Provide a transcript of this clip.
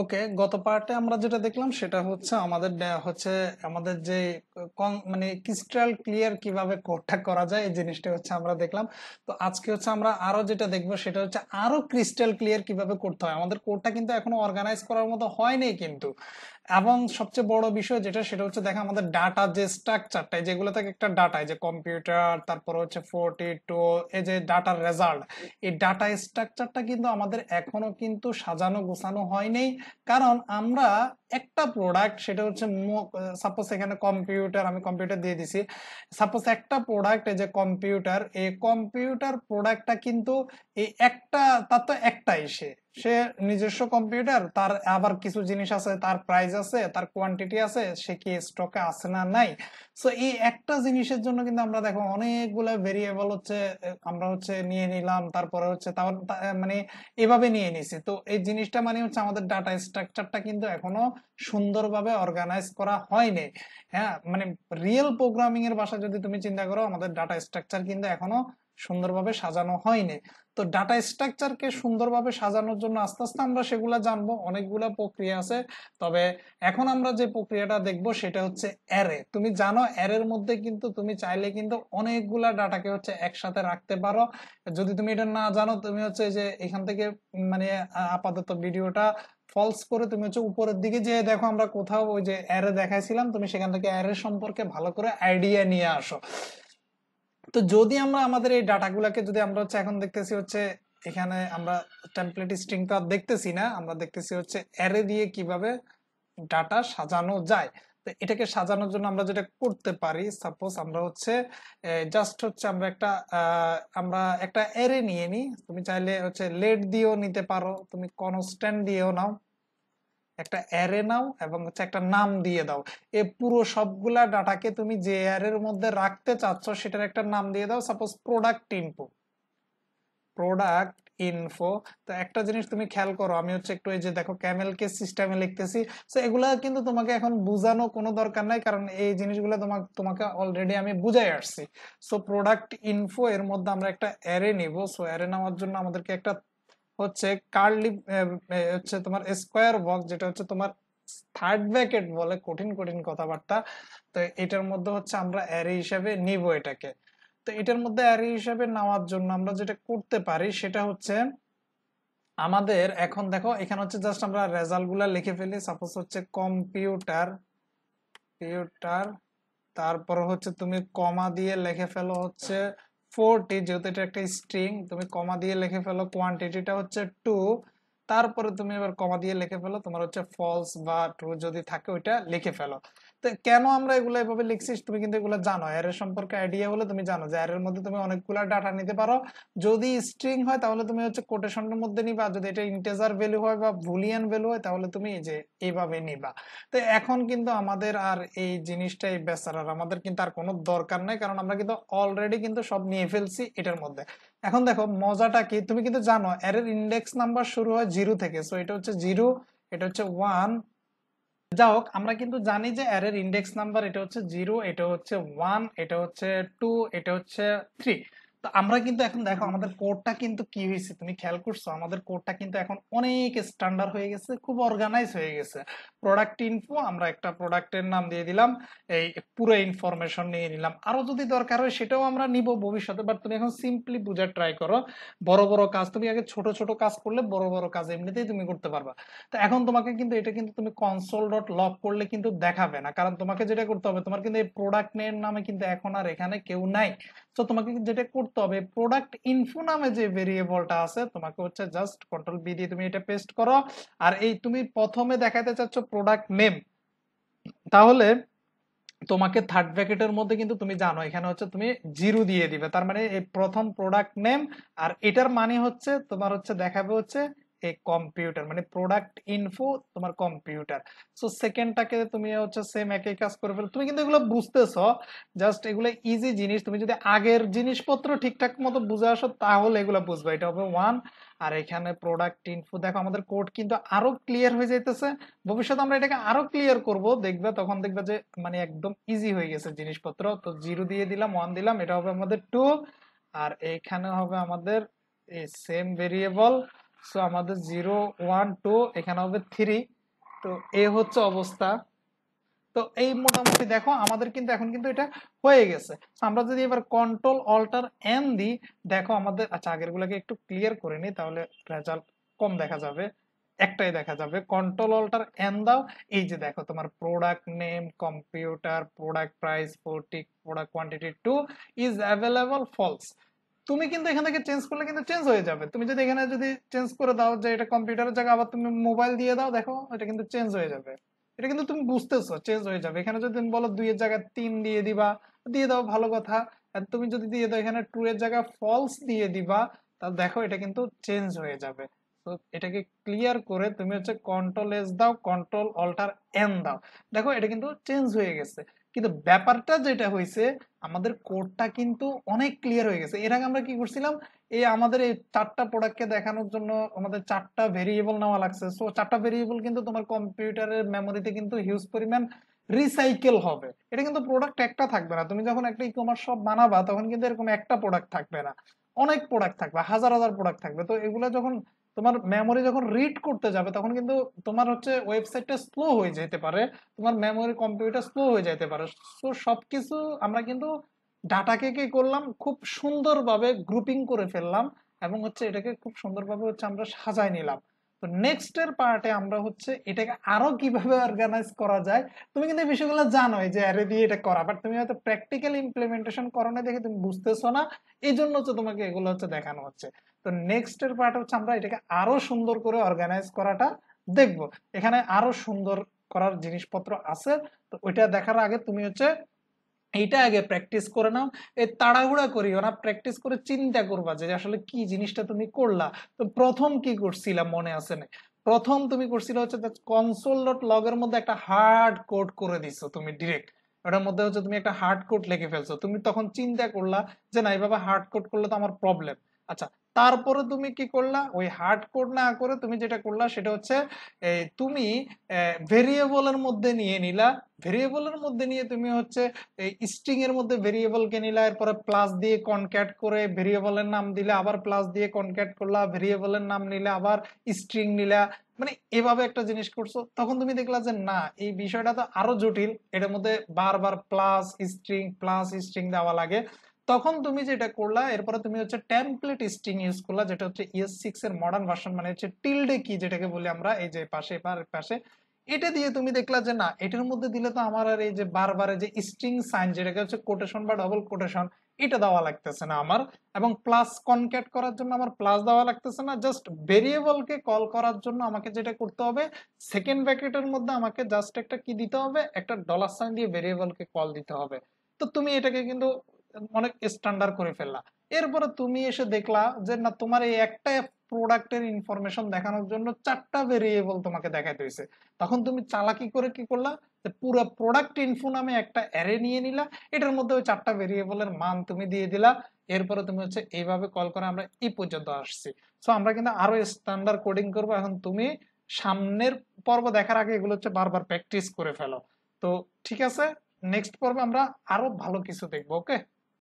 ওকে গত পার্টে আমরা যেটা দেখলাম সেটা হচ্ছে আমাদের হচ্ছে আমাদের যে মানে ক্রিস্টাল ক্লিয়ার কিভাবে কোডটা করা যায় এই জিনিসটা হচ্ছে আমরা দেখলাম তো আজকে হচ্ছে আমরা আরো যেটা দেখবো সেটা হচ্ছে আরো ক্রিস্টাল ক্লিয়ার কিভাবে করতে হয় আমাদের কোডটা কিন্তু এখনো অর্গানাইজ করার মতো হয়নি কিন্তু এবং সবচেয়ে বড় বিষয় যেটা সেটা হচ্ছে দেখেন আমাদের ডাটা যে স্ট্রাকচারটা যেগুলো থাকে একটা ডাটা যে কম্পিউটার তারপর হচ্ছে ফোরটি টু এই যে ডাটার রেজাল্ট এই ডাটা স্ট্রাকচারটা কিন্তু আমাদের এখনো কিন্তু সাজানো গোছানো হয়নি কারণ আমরা একটা প্রোডাক্ট সেটা হচ্ছে সাপোজ এখানে কম্পিউটার আমি কম্পিউটার দিয়ে দিছি সাপোজ একটা প্রোডাক্ট যে কম্পিউটার এই কম্পিউটার প্রোডাক্টটা কিন্তু এই একটা তার তো একটাই সে সে নিজস্ব কম্পিউটার তার আবার কিছু জিনিস আছে তার প্রাইস আছে তার কোয়ান্টিটি আছে সে কি স্টকে আছে না নাই সো এই একটা জিনিসের জন্য কিন্তু আমরা দেখো অনেকগুলো ভেরিয়েবল হচ্ছে আমরা হচ্ছে নিয়ে নিলাম তারপরে হচ্ছে তার মানে এভাবে নিয়ে নিছি তো এই জিনিসটা মানে হচ্ছে আমাদের ডাটা স্ট্রাকচারটা কিন্তু এখনো সুন্দরভাবে অর্গানাইজ করা হয়নি হ্যাঁ মানে রিয়েল প্রোগ্রামিং এর ভাষা যদি তুমি চিন্তা করো আমাদের ডাটা স্ট্রাকচার কিন্তু এখনো সুন্দরভাবে সাজানো হয়নি তো ডাটা স্ট্রাকচারকে সুন্দরভাবে সাজানোর জন্য আস্তে আস্তে আমরা সেগুলো জানবো অনেকগুলো প্রক্রিয়া আছে তবে এখন আমরা যে প্রক্রিয়াটা দেখব সেটা হচ্ছে অ্যারে তুমি জানো অ্যারের মধ্যে কিন্তু তুমি চাইলে কিন্তু অনেকগুলা ডাটাকে হচ্ছে একসাথে রাখতে পারো যদি তুমি এটা না জানো তুমি হচ্ছে যে এখান থেকে মানে আপাতত ভিডিওটা ফলস করে তুমি হচ্ছে উপরের দিকে যে দেখো আমরা কোথাও ওই যে অ্যারে দেখাইছিলাম তুমি সেখান থেকে অ্যারে সম্পর্কে ভালো করে আইডিয়া নিয়ে আসো তো যদি আমরা আমাদের এই ডাটাগুলোকে যদি আমরা হচ্ছে এখন দেখতেছি হচ্ছে এখানে আমরা টেমপ্লেট স্ট্রিং তো আর দেখতেছি না আমরা দেখতেছি হচ্ছে অ্যারে দিয়ে কিভাবে ডাটা সাজানো যায় এটাকে সাজানোর জন্য আমরা যেটা করতে পারি সাপোজ আমরা হচ্ছে জাস্ট হচ্ছে আমরা একটা আমরা একটা এরে নিয়ে নিই তুমি চাইলে হচ্ছে লেট দিয়েও নিতে পারো তুমি কনস্ট্যান্ট দিয়েও নাও একটা অ্যারে নাও এবং হচ্ছে একটা নাম দিয়ে দাও এ পুরো সবগুলা ডাটাকে তুমি যে অ্যারের মধ্যে রাখতে চাচ্ছ সেটার একটা নাম দিয়ে দাও suppose product input product info তো একটা জিনিস তুমি খেয়াল করো আমি হচ্ছে একটু এই যে দেখো ক্যামেল কে সিস্টেমে লিখতেছি তো এগুলা কিন্তু তোমাকে এখন বোঝানো কোনো দরকার নাই কারণ এই জিনিসগুলো তোমাকে তোমাকে অলরেডি আমি বুঝাই আসছি সো প্রোডাক্ট ইনফো এর মধ্যে আমরা একটা অ্যারে নিব সো অ্যারে নেওয়ার জন্য আমাদেরকে একটা হচ্ছে কার্লি হচ্ছে তোমার স্কোয়ার বক্স যেটা হচ্ছে তোমার থার্ড ব্যাকেট বলে কঠিন কঠিন কথাবার্তা তো এটার মধ্যে হচ্ছে আমরা অ্যারে হিসাবে নিব এটাকে তো এটার মধ্যে অ্যারে হিসাবে নেওয়ার জন্য আমরা যেটা করতে পারি সেটা হচ্ছে আমাদের এখন দেখো এখানে হচ্ছে জাস্ট আমরা রেজাল্টগুলো লিখে ফেলি সাপোজ হচ্ছে কম্পিউটার কম্পিউটার তারপর হচ্ছে তুমি কমা দিয়ে লিখে ফেলো হচ্ছে ফোরটি যেহেতু এটা একটা স্ট্রিং তুমি কমা দিয়ে লিখে ফেলো কোয়ান্টিটিটা হচ্ছে টু তারপরে তুমি এবার কমা দিয়ে লিখে ফেলো তোমার হচ্ছে ফলস বা ট্রু যদি থাকে ওইটা লিখে ফেলো কেন আমরা এগুলো এভাবে লিখছিস তুমি কিন্তু এগুলো জানো এর সম্পর্কে আইডিয়া হলে তুমি জানো যে এর মধ্যে তুমি অনেকগুলা ডাটা নিতে পারো যদি স্ট্রিং হয় তাহলে তুমি হচ্ছে কোটেশনের মধ্যে নিবা যদি এটা ইন্টেজার ভ্যালু হয় বা বুলিয়ান ভ্যালু হয় তাহলে তুমি যে এইভাবে নিবা তো এখন কিন্তু আমাদের আর এই জিনিসটাই আর আমাদের কিন্তু আর কোনো দরকার নাই কারণ আমরা কিন্তু অলরেডি কিন্তু সব নিয়ে ফেলছি এটার মধ্যে এখন দেখো মজাটা কি তুমি কিন্তু জানো এর ইন্ডেক্স নাম্বার শুরু হয় জিরো থেকে সো এটা হচ্ছে জিরো এটা হচ্ছে ওয়ান যা হোক আমরা কিন্তু জানি যে অ্যারের ইন্ডেক্স নাম্বার এটা হচ্ছে জিরো এটা হচ্ছে ওয়ান এটা হচ্ছে টু এটা হচ্ছে থ্রি আমরা কিন্তু এখন দেখো আমাদের কোডটা কিন্তু কি হয়েছে তুমি খেয়াল করছো আমাদের কোডটা কিন্তু এখন অনেক স্ট্যান্ডার্ড হয়ে গেছে খুব অর্গানাইজ হয়ে গেছে প্রোডাক্ট ইনফো আমরা একটা প্রোডাক্টের নাম দিয়ে দিলাম এই পুরো ইনফরমেশন নিয়ে নিলাম আরো যদি দরকার হয় সেটাও আমরা নিব ভবিষ্যতে বাট তুমি এখন সিম্পলি বুঝার ট্রাই করো বড় বড় কাজ তুমি আগে ছোট ছোট কাজ করলে বড় বড় কাজ এমনিতেই তুমি করতে পারবা তো এখন তোমাকে কিন্তু এটা কিন্তু তুমি কনসোল ডট লক করলে কিন্তু দেখাবে না কারণ তোমাকে যেটা করতে হবে তোমার কিন্তু এই প্রোডাক্ট নেম নামে কিন্তু এখন আর এখানে কেউ নাই তো তোমাকে যেটা করতে তবে প্রোডাক্ট ইনফো নামে যে ভেরিয়েবলটা আছে তোমাকে হচ্ছে জাস্ট কন্ট্রোল বি দিয়ে তুমি এটা পেস্ট করো আর এই তুমি প্রথমে দেখাতে চাচ্ছ প্রোডাক্ট নেম তাহলে তোমাকে থার্ড ব্র্যাকেটের মধ্যে কিন্তু তুমি জানো এখানে হচ্ছে তুমি জিরো দিয়ে দিবে তার মানে এই প্রথম প্রোডাক্ট নেম আর এটার মানে হচ্ছে তোমার হচ্ছে দেখাবে হচ্ছে এ কম্পিউটার মানে প্রোডাক্ট ইনফো তোমার কম্পিউটার সো সেকেন্ডটাকে তুমি হচ্ছে সেম একই কাজ করে ফেলো তুমি কিন্তু এগুলো বুঝতেছো জাস্ট এগুলো ইজি জিনিস তুমি যদি আগের জিনিসপত্র ঠিকঠাক মতো বুঝে আসো তাহলে এগুলো বুঝবে এটা হবে ওয়ান আর এখানে প্রোডাক্ট ইনফো দেখো আমাদের কোড কিন্তু আরো ক্লিয়ার হয়ে যাইতেছে ভবিষ্যতে আমরা এটাকে আরো ক্লিয়ার করব দেখবে তখন দেখবে যে মানে একদম ইজি হয়ে গেছে জিনিসপত্র তো জিরো দিয়ে দিলাম ওয়ান দিলাম এটা হবে আমাদের টু আর এখানে হবে আমাদের এই সেম ভেরিয়েবল সো আমাদের জিরো ওয়ান টু এখানে হবে থ্রি তো এ হচ্ছে অবস্থা তো এই মোটামুটি দেখো আমাদের কিন্তু এখন কিন্তু এটা হয়ে গেছে আমরা যদি এবার কন্ট্রোল অল্টার এন দিই দেখো আমাদের আচ্ছা আগেরগুলোকে একটু ক্লিয়ার করে নিই তাহলে রেজাল্ট কম দেখা যাবে একটাই দেখা যাবে কন্ট্রোল অল্টার এন দাও এই যে দেখো তোমার product name computer product price product quantity two is available false তুমি কিন্তু এখান থেকে চেঞ্জ করলে কিন্তু চেঞ্জ হয়ে যাবে তুমি যদি এখানে যদি চেঞ্জ করে দাও যে এটা কম্পিউটারের জায়গায় আবার তুমি মোবাইল দিয়ে দাও দেখো এটা কিন্তু চেঞ্জ হয়ে যাবে এটা কিন্তু তুমি বুঝতেছো চেঞ্জ হয়ে যাবে এখানে যদি তুমি বলো দুইয়ের জায়গায় তিন দিয়ে দিবা দিয়ে দাও ভালো কথা আর তুমি যদি দিয়ে দাও এখানে টু এর জায়গায় ফলস দিয়ে দিবা তাহলে দেখো এটা কিন্তু চেঞ্জ হয়ে যাবে তো এটাকে ক্লিয়ার করে তুমি হচ্ছে কন্ট্রোল এস দাও কন্ট্রোল অল্টার এন দাও দেখো এটা কিন্তু চেঞ্জ হয়ে গেছে কিন্তু ব্যাপারটা যেটা হয়েছে আমাদের কোডটা কিন্তু অনেক ক্লিয়ার হয়ে গেছে এর আগে আমরা কি করছিলাম এই আমাদের এই চারটা প্রোডাক্টকে দেখানোর জন্য আমাদের চারটা ভেরিয়েবল নেওয়া লাগছে সো চারটা ভেরিয়েবল কিন্তু তোমার কম্পিউটারের মেমোরিতে কিন্তু হিউজ পরিমাণ রিসাইকেল হবে এটা কিন্তু প্রোডাক্ট একটা থাকবে না তুমি যখন একটা ই কমার্স সব বানাবা তখন কিন্তু এরকম একটা প্রোডাক্ট থাকবে না অনেক প্রোডাক্ট থাকবে হাজার হাজার প্রোডাক্ট থাকবে তো এগুলো যখন তোমার মেমোরি যখন রিড করতে যাবে তখন কিন্তু তোমার হচ্ছে ওয়েবসাইটটা স্লো হয়ে যেতে পারে তোমার মেমোরি কম্পিউটার স্লো হয়ে যেতে পারে সো সব কিছু আমরা কিন্তু ডাটাকে কি করলাম খুব সুন্দরভাবে গ্রুপিং করে ফেললাম এবং হচ্ছে এটাকে খুব সুন্দরভাবে হচ্ছে আমরা সাজায় নিলাম তো নেক্সটের পার্টে আমরা হচ্ছে এটাকে আরো কিভাবে অর্গানাইজ করা যায় তুমি কিন্তু এই বিষয়গুলো জানোই যে অ্যারে দিয়ে এটা করা বাট তুমি হয়তো প্র্যাকটিক্যাল ইমপ্লিমেন্টেশন করো না দেখে তুমি বুঝতেছো না এই জন্য হচ্ছে তোমাকে এগুলো হচ্ছে দেখানো হচ্ছে তো নেক্সট এর পার্ট হচ্ছে আমরা এটাকে আরো সুন্দর করে অর্গানাইজ করাটা দেখব এখানে আরো সুন্দর করার জিনিসপত্র আছে তো ওইটা দেখার আগে তুমি হচ্ছে এইটা আগে প্র্যাকটিস করে নাও এই তাড়াহুড়া করিও না প্র্যাকটিস করে চিন্তা করবা যে আসলে কি জিনিসটা তুমি করলা তো প্রথম কি করছিলা মনে আছে না প্রথম তুমি করছিল হচ্ছে কনসোল ডট লগের মধ্যে একটা হার্ড কোড করে দিছো তুমি ডিরেক্ট ওটার মধ্যে হচ্ছে তুমি একটা হার্ড কোড লিখে ফেলছো তুমি তখন চিন্তা করলা যে না এইভাবে হার্ড কোড করলে তো আমার প্রবলেম আচ্ছা তারপরে তুমি কি করলা ওই হার্ড কোড না করে তুমি যেটা করলা সেটা হচ্ছে তুমি ভেরিয়েবলের মধ্যে নিয়ে নিলা ভেরিয়েবলের মধ্যে নিয়ে তুমি হচ্ছে স্ট্রিং এর মধ্যে ভেরিয়েবলকে নিলা এরপরে প্লাস দিয়ে কনক্যাট করে ভেরিয়েবলের নাম দিলে আবার প্লাস দিয়ে কনক্যাট করলা ভেরিয়েবলের নাম নিলে আবার স্ট্রিং নিলা মানে এভাবে একটা জিনিস করছো তখন তুমি দেখলা যে না এই বিষয়টা তো আরো জটিল এটার মধ্যে বারবার প্লাস স্ট্রিং প্লাস স্ট্রিং দেওয়া লাগে তখন তুমি যেটা করলা এরপরে তুমি হচ্ছে টেমপ্লেট স্ট্রিং ইউজ করলা যেটা হচ্ছে ইএস সিক্স এর মডার্ন ভার্সন মানে হচ্ছে টিলডে কি যেটাকে বলি আমরা এই যে পাশে পাশে এটা দিয়ে তুমি দেখলা যে না এটার মধ্যে দিলে তো আমার আর এই যে বারবার যে স্ট্রিং সাইন যেটাকে হচ্ছে কোটেশন বা ডবল কোটেশন এটা দেওয়া লাগতেছে না আমার এবং প্লাস কনক্যাট করার জন্য আমার প্লাস দেওয়া লাগতেছে না জাস্ট ভেরিয়েবলকে কল করার জন্য আমাকে যেটা করতে হবে সেকেন্ড ব্যাকেটের মধ্যে আমাকে জাস্ট একটা কি দিতে হবে একটা ডলার সাইন দিয়ে ভেরিয়েবলকে কল দিতে হবে তো তুমি এটাকে কিন্তু অনেক স্ট্যান্ডার্ড করে ফেললা এরপরে তুমি এসে দেখলা যে না তোমার এই একটা প্রোডাক্টের ইনফরমেশন দেখানোর জন্য চারটা ভেরিয়েবল তোমাকে দেখাইতে হয়েছে তখন তুমি চালাকি করে কি করলা যে পুরো প্রোডাক্ট ইনফো নামে একটা অ্যারে নিয়ে নিলা এটার মধ্যে ওই চারটা ভেরিয়েবলের মান তুমি দিয়ে দিলা এরপরে তুমি হচ্ছে এইভাবে কল করে আমরা এই পর্যন্ত আসছি সো আমরা কিন্তু আরো স্ট্যান্ডার্ড কোডিং করবো এখন তুমি সামনের পর্ব দেখার আগে এগুলো হচ্ছে বারবার প্র্যাকটিস করে ফেলো তো ঠিক আছে নেক্সট পর্বে আমরা আরো ভালো কিছু দেখবো ওকে